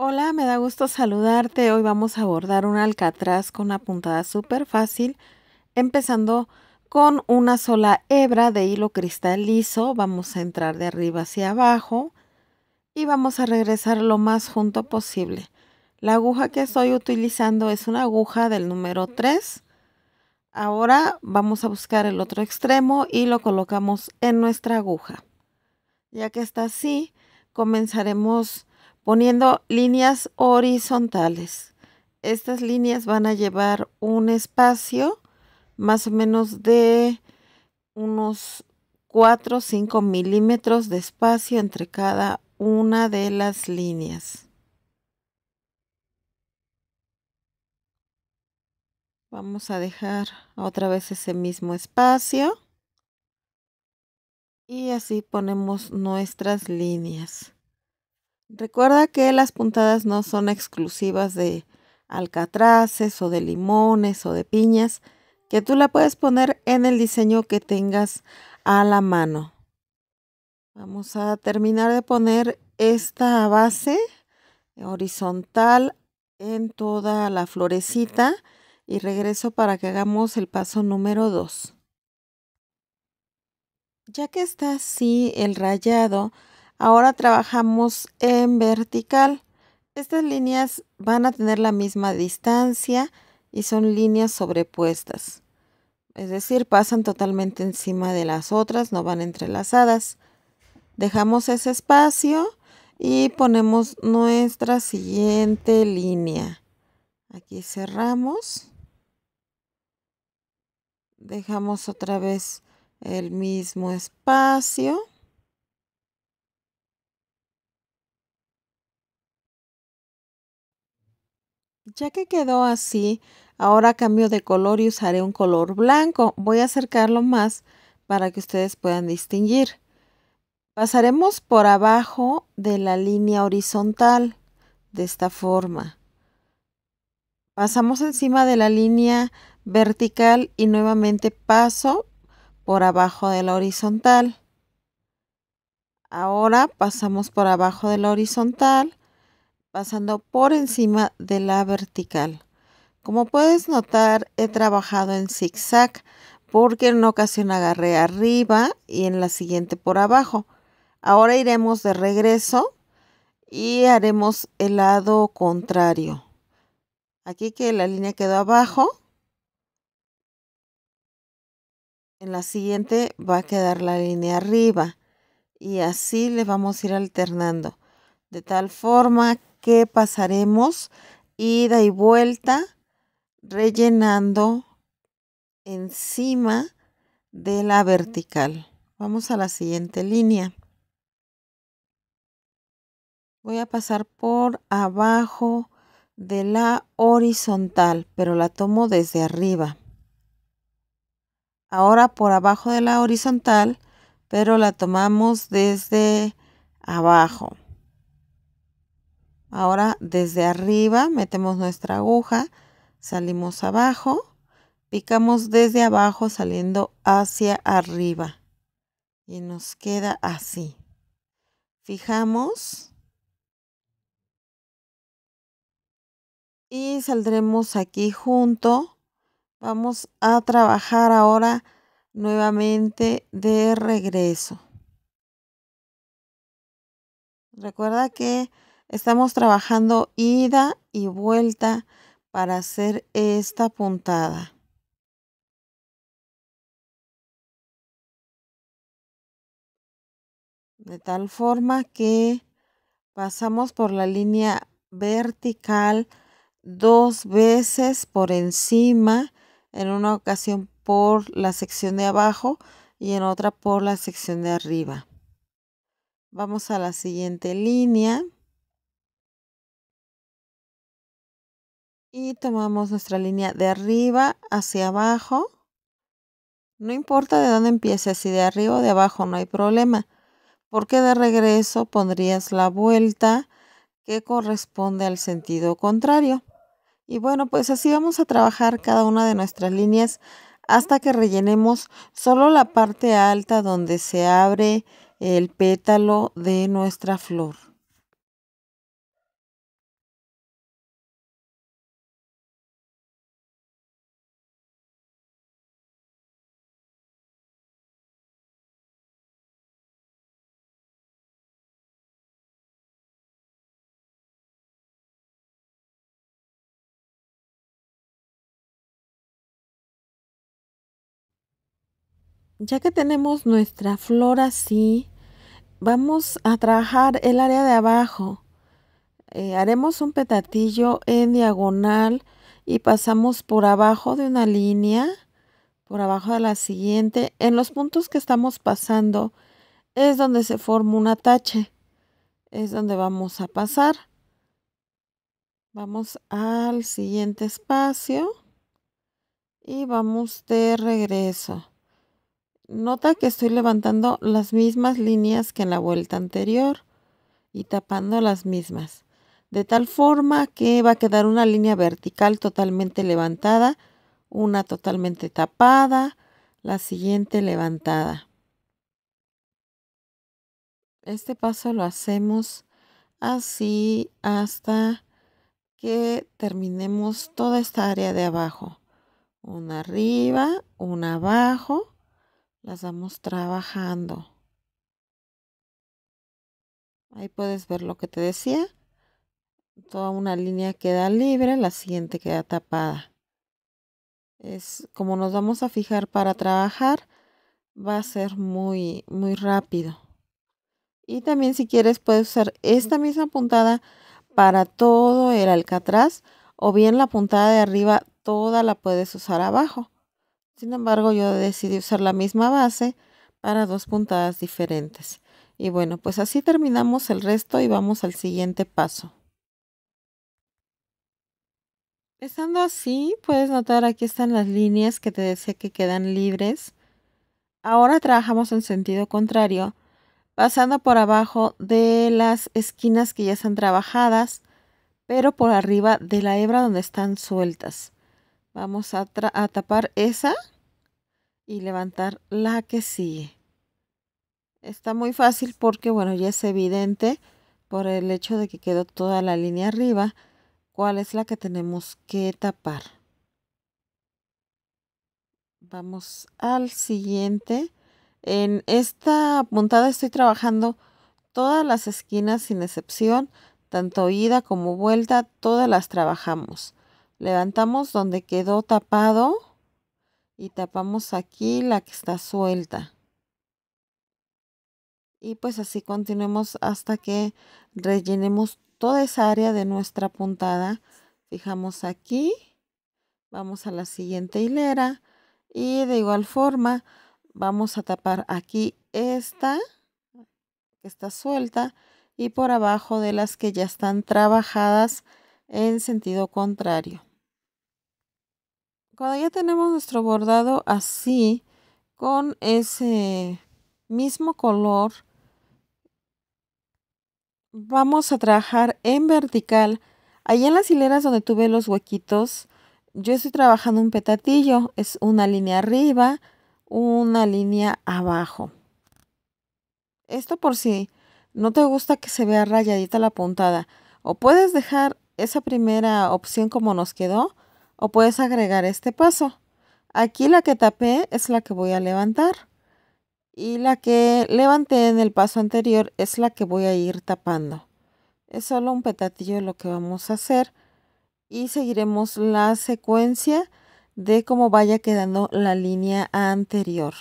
Hola, me da gusto saludarte. Hoy vamos a abordar un alcatraz con una puntada súper fácil, empezando con una sola hebra de hilo cristal liso. Vamos a entrar de arriba hacia abajo y vamos a regresar lo más junto posible. La aguja que estoy utilizando es una aguja del número 3. Ahora vamos a buscar el otro extremo y lo colocamos en nuestra aguja. Ya que está así, comenzaremos poniendo líneas horizontales. Estas líneas van a llevar un espacio más o menos de unos 4 o 5 milímetros de espacio entre cada una de las líneas. Vamos a dejar otra vez ese mismo espacio y así ponemos nuestras líneas. Recuerda que las puntadas no son exclusivas de alcatraces o de limones o de piñas, que tú la puedes poner en el diseño que tengas a la mano. Vamos a terminar de poner esta base horizontal en toda la florecita y regreso para que hagamos el paso número 2. Ya que está así el rayado, Ahora trabajamos en vertical. Estas líneas van a tener la misma distancia y son líneas sobrepuestas. Es decir, pasan totalmente encima de las otras, no van entrelazadas. Dejamos ese espacio y ponemos nuestra siguiente línea. Aquí cerramos. Dejamos otra vez el mismo espacio. Ya que quedó así, ahora cambio de color y usaré un color blanco. Voy a acercarlo más para que ustedes puedan distinguir. Pasaremos por abajo de la línea horizontal, de esta forma. Pasamos encima de la línea vertical y nuevamente paso por abajo de la horizontal. Ahora pasamos por abajo de la horizontal pasando por encima de la vertical. Como puedes notar, he trabajado en zigzag porque en una ocasión agarré arriba y en la siguiente por abajo. Ahora iremos de regreso y haremos el lado contrario. Aquí que la línea quedó abajo, en la siguiente va a quedar la línea arriba y así le vamos a ir alternando de tal forma que pasaremos ida y vuelta rellenando encima de la vertical. Vamos a la siguiente línea. Voy a pasar por abajo de la horizontal, pero la tomo desde arriba. Ahora por abajo de la horizontal, pero la tomamos desde abajo. Ahora desde arriba metemos nuestra aguja, salimos abajo, picamos desde abajo saliendo hacia arriba y nos queda así. Fijamos y saldremos aquí junto. Vamos a trabajar ahora nuevamente de regreso. Recuerda que Estamos trabajando ida y vuelta para hacer esta puntada. De tal forma que pasamos por la línea vertical dos veces por encima, en una ocasión por la sección de abajo y en otra por la sección de arriba. Vamos a la siguiente línea. y tomamos nuestra línea de arriba hacia abajo. No importa de dónde empieces, si de arriba o de abajo no hay problema, porque de regreso pondrías la vuelta que corresponde al sentido contrario. Y bueno, pues así vamos a trabajar cada una de nuestras líneas hasta que rellenemos solo la parte alta donde se abre el pétalo de nuestra flor. Ya que tenemos nuestra flor así, vamos a trabajar el área de abajo. Eh, haremos un petatillo en diagonal y pasamos por abajo de una línea, por abajo de la siguiente. En los puntos que estamos pasando es donde se forma un atache. Es donde vamos a pasar. Vamos al siguiente espacio y vamos de regreso. Nota que estoy levantando las mismas líneas que en la vuelta anterior y tapando las mismas. De tal forma que va a quedar una línea vertical totalmente levantada, una totalmente tapada, la siguiente levantada. Este paso lo hacemos así hasta que terminemos toda esta área de abajo. Una arriba, una abajo las vamos trabajando. Ahí puedes ver lo que te decía. Toda una línea queda libre, la siguiente queda tapada. Es como nos vamos a fijar para trabajar, va a ser muy, muy rápido. Y también si quieres puedes usar esta misma puntada para todo el alcatraz o bien la puntada de arriba toda la puedes usar abajo. Sin embargo, yo decidí usar la misma base para dos puntadas diferentes. Y bueno, pues así terminamos el resto y vamos al siguiente paso. Estando así, puedes notar aquí están las líneas que te decía que quedan libres. Ahora trabajamos en sentido contrario, pasando por abajo de las esquinas que ya están trabajadas, pero por arriba de la hebra donde están sueltas. Vamos a, tapar esa y levantar la que sigue. Está muy fácil porque, bueno, ya es evidente por el hecho de que quedó toda la línea arriba, cuál es la que tenemos que tapar. Vamos al siguiente. En esta puntada estoy trabajando todas las esquinas sin excepción, tanto ida como vuelta, todas las trabajamos levantamos donde quedó tapado y tapamos aquí la que está suelta. Y pues así continuemos hasta que rellenemos toda esa área de nuestra puntada. Fijamos aquí, vamos a la siguiente hilera y de igual forma vamos a tapar aquí esta que está suelta y por abajo de las que ya están trabajadas en sentido contrario. Cuando ya tenemos nuestro bordado así, con ese mismo color, vamos a trabajar en vertical. Allá en las hileras donde tuve los huequitos, yo estoy trabajando un petatillo. Es una línea arriba, una línea abajo. Esto por si no te gusta que se vea rayadita la puntada. O puedes dejar esa primera opción como nos quedó o puedes agregar este paso. Aquí la que tapé es la que voy a levantar y la que levanté en el paso anterior es la que voy a ir tapando. Es solo un petatillo lo que vamos a hacer y seguiremos la secuencia de cómo vaya quedando la línea anterior.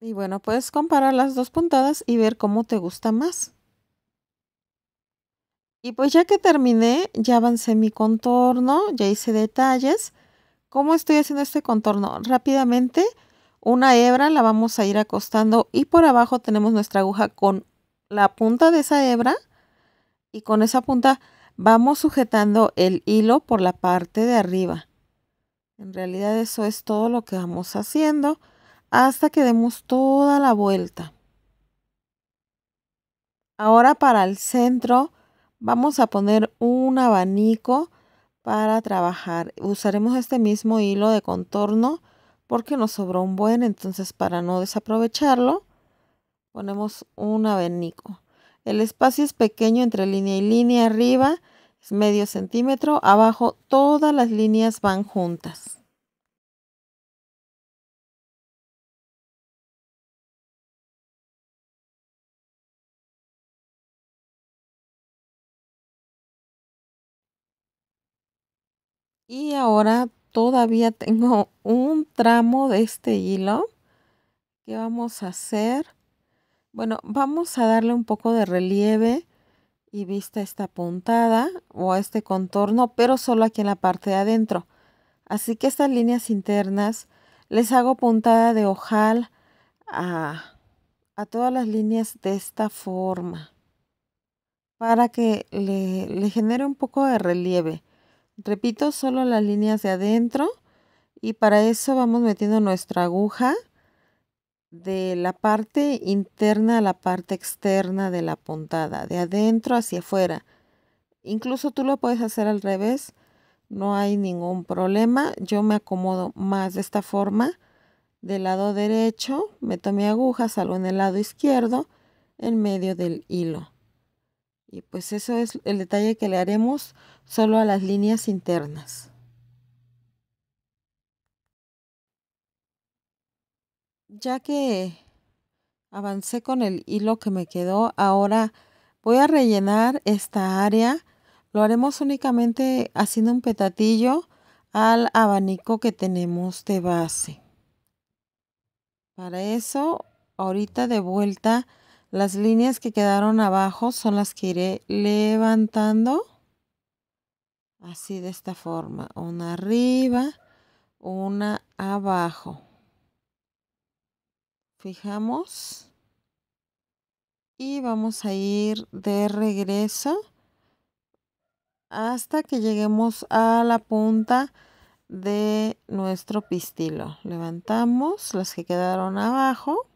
Y bueno, puedes comparar las dos puntadas y ver cómo te gusta más. Y pues ya que terminé, ya avancé mi contorno, ya hice detalles. ¿Cómo estoy haciendo este contorno? Rápidamente, una hebra la vamos a ir acostando y por abajo tenemos nuestra aguja con la punta de esa hebra y con esa punta vamos sujetando el hilo por la parte de arriba. En realidad eso es todo lo que vamos haciendo hasta que demos toda la vuelta. Ahora para el centro vamos a poner un abanico para trabajar. Usaremos este mismo hilo de contorno porque nos sobró un buen, entonces para no desaprovecharlo ponemos un abanico. El espacio es pequeño entre línea y línea arriba, es medio centímetro, abajo todas las líneas van juntas. y ahora todavía tengo un tramo de este hilo. que vamos a hacer? Bueno, vamos a darle un poco de relieve y vista esta puntada o este contorno, pero solo aquí en la parte de adentro. Así que estas líneas internas les hago puntada de ojal a, a todas las líneas de esta forma para que le, le genere un poco de relieve. Repito, solo las líneas de adentro y para eso vamos metiendo nuestra aguja de la parte interna a la parte externa de la puntada, de adentro hacia afuera. Incluso tú lo puedes hacer al revés, no hay ningún problema. Yo me acomodo más de esta forma. Del lado derecho meto mi aguja, salgo en el lado izquierdo, en medio del hilo. Y pues eso es el detalle que le haremos solo a las líneas internas. Ya que avancé con el hilo que me quedó, ahora voy a rellenar esta área. Lo haremos únicamente haciendo un petatillo al abanico que tenemos de base. Para eso, ahorita de vuelta las líneas que quedaron abajo son las que iré levantando. Así de esta forma. Una arriba, una abajo. Fijamos. Y vamos a ir de regreso hasta que lleguemos a la punta de nuestro pistilo. Levantamos las que quedaron abajo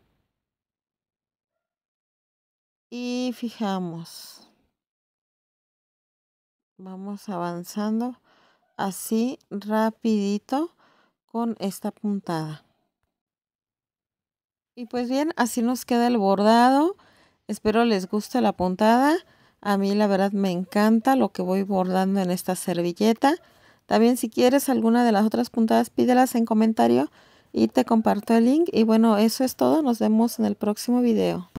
y fijamos. Vamos avanzando así rapidito con esta puntada. Y pues bien, así nos queda el bordado. Espero les guste la puntada. A mí la verdad me encanta lo que voy bordando en esta servilleta. También si quieres alguna de las otras puntadas, pídelas en comentario y te comparto el link. Y bueno, eso es todo. Nos vemos en el próximo video.